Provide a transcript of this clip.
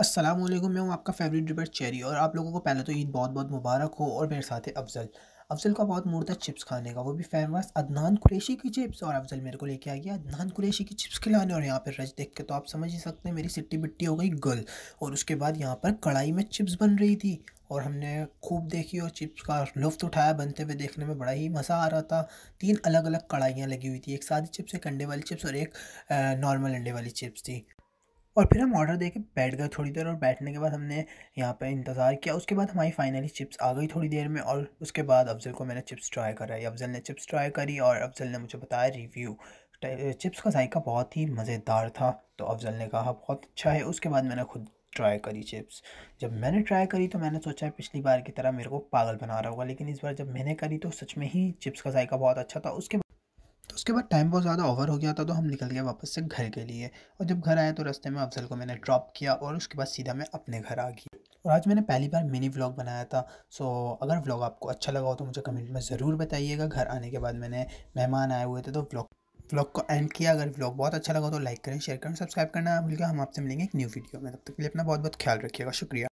असलम मैं हूँ आपका फेवरेट डिबर चेरी और आप लोगों को पहले तो ईद बहुत बहुत मुबारक हो और मेरे साथ है अफजल अफजल का बहुत मूड था चिप्स खाने का वो भी फेमस अदनान कुरेशी की चिप्स और अफजल मेरे को लेके आ गया अदनान कुरेशी की चिप्स खिलाने और यहाँ पर रज देख के तो आप समझ ही सकते हैं मेरी सिट्टी बिट्टी हो गई गल और उसके बाद यहाँ पर कढ़ाई में चिप्स बन रही थी और हमने खूब देखी और चिप्स का लुफ्त उठाया बनते हुए देखने में बड़ा ही मज़ा आ रहा था तीन अलग अलग कढ़ाइयाँ लगी हुई थी एक सादी चिप्स एक अंडे वाली चिप्स और एक नॉर्मल अंडे वाली चिप्स थी और फिर हम ऑर्डर दे के बैठ गए थोड़ी देर और बैठने के बाद हमने यहाँ पर इंतज़ार किया उसके बाद हमारी फाइनली चिप्स आ गई थोड़ी देर में और उसके बाद अफजल को मैंने चिप्स ट्राई कराई अफजल ने चिप्स ट्राई करी और अफजल ने मुझे बताया रिव्यू चिप्स का जायका बहुत ही मज़ेदार था तो अफजल ने कहा बहुत अच्छा है उसके बाद मैंने खुद ट्राई करी चिप्स जब मैंने ट्राई करी तो मैंने सोचा पिछली बार की तरह मेरे को पागल बना रहा होगा लेकिन इस बार जब मैंने करी तो सच में ही चिप्स का जायका बहुत अच्छा था उसके उसके बाद टाइम बहुत ज़्यादा ओवर हो गया था तो हम निकल गए वापस से घर के लिए और जब घर आए तो रास्ते में अफजल को मैंने ड्रॉप किया और उसके बाद सीधा मैं अपने घर आ गई और आज मैंने पहली बार मिनी व्लॉग बनाया था सो अगर व्लॉग आपको अच्छा लगा हो तो मुझे कमेंट में ज़रूर बताइएगा घर आने के बाद मैंने मेहमान आए हुए थे तो व्लॉग व्लॉग को एंड किया अगर व्लॉग बहुत अच्छा लगा तो लाइक करें शेयर करें सब्सक्राइब करना भूल हम आपसे मिलेंगे एक न्यू वीडियो में तब तक के लिए अपना बहुत बहुत ख्याल रखिएगा शुक्रिया